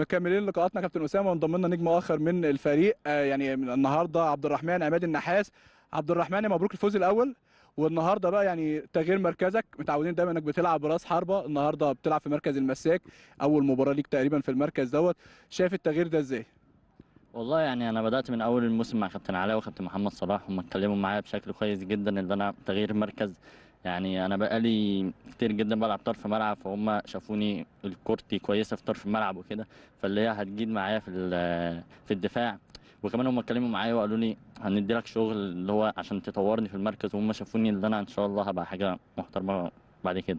مكملين لقاءاتنا كابتن اسامه وانضم لنا نجم اخر من الفريق آه، يعني يعني النهارده عبد الرحمن عماد النحاس عبد الرحمن مبروك الفوز الاول والنهارده بقى يعني تغيير مركزك متعودين دايما انك بتلعب براس حربه النهارده بتلعب في مركز المساك اول مباراه ليك تقريبا في المركز دوت شايف التغيير ده ازاي؟ والله يعني انا بدات من اول الموسم مع كابتن علاء وكابتن محمد صلاح هم اتكلموا معايا بشكل كويس جدا ان انا تغيير مركز يعني انا بقالي كتير جدا بلعب طرف ملعب فهم شافوني الكورتي كويسه في طرف الملعب وكده فاللي هي هتجيد معايا في في الدفاع وكمان هم اتكلموا معايا وقالوا لي هندي لك شغل اللي هو عشان تطورني في المركز وهم شافوني اللي انا ان شاء الله هبقى حاجه محترمه بعد كده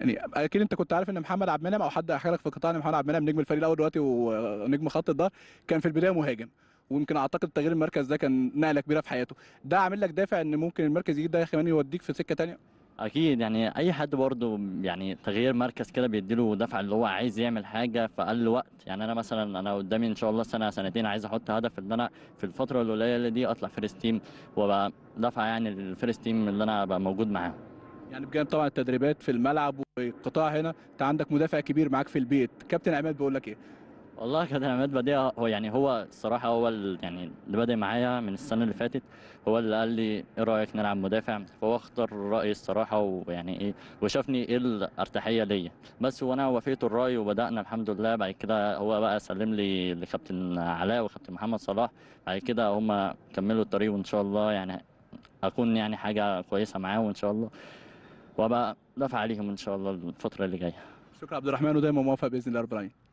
يعني اكيد انت كنت عارف ان محمد عبد المنعم او حد احكى لك في القطاع ان محمد عبد المنعم نجم الفريق الاول دلوقتي ونجم خط الظهر كان في البدايه مهاجم ويمكن اعتقد تغيير المركز ده كان نقله كبيره في حياته ده عامل لك دافع ان ممكن المركز يجي ده كمان يوديك في سكه ثانيه اكيد يعني اي حد برضه يعني تغيير مركز كده بيديله دفع اللي هو عايز يعمل حاجه في اقل وقت يعني انا مثلا انا قدامي ان شاء الله سنه سنتين عايز احط هدف ان انا في الفتره القليله دي اطلع فيرست تيم وابقى دفع يعني الفيرست تيم اللي انا ابقى موجود معاهم يعني بجانب طبعا التدريبات في الملعب والقطاع هنا انت عندك مدافع كبير معاك في البيت كابتن عماد بيقول لك ايه والله كان عماد بديع هو يعني هو الصراحة هو يعني اللي بادئ معايا من السنة اللي فاتت هو اللي قال لي ايه رأيك نلعب مدافع فهو اختار رأيي الصراحة ويعني ايه وشافني ايه الأرتحية ليا بس وانا وافقت الرأي وبدأنا الحمد لله بعد كده هو بقى سلم لي لكابتن علاء وكابتن محمد صلاح بعد كده هما كملوا الطريق وان شاء الله يعني اكون يعني حاجة كويسة معاه وان شاء الله وابقى دافع عليهم ان شاء الله الفترة اللي جاية شكرا عبد الرحمن ودايما موافق باذن الله رب العالمين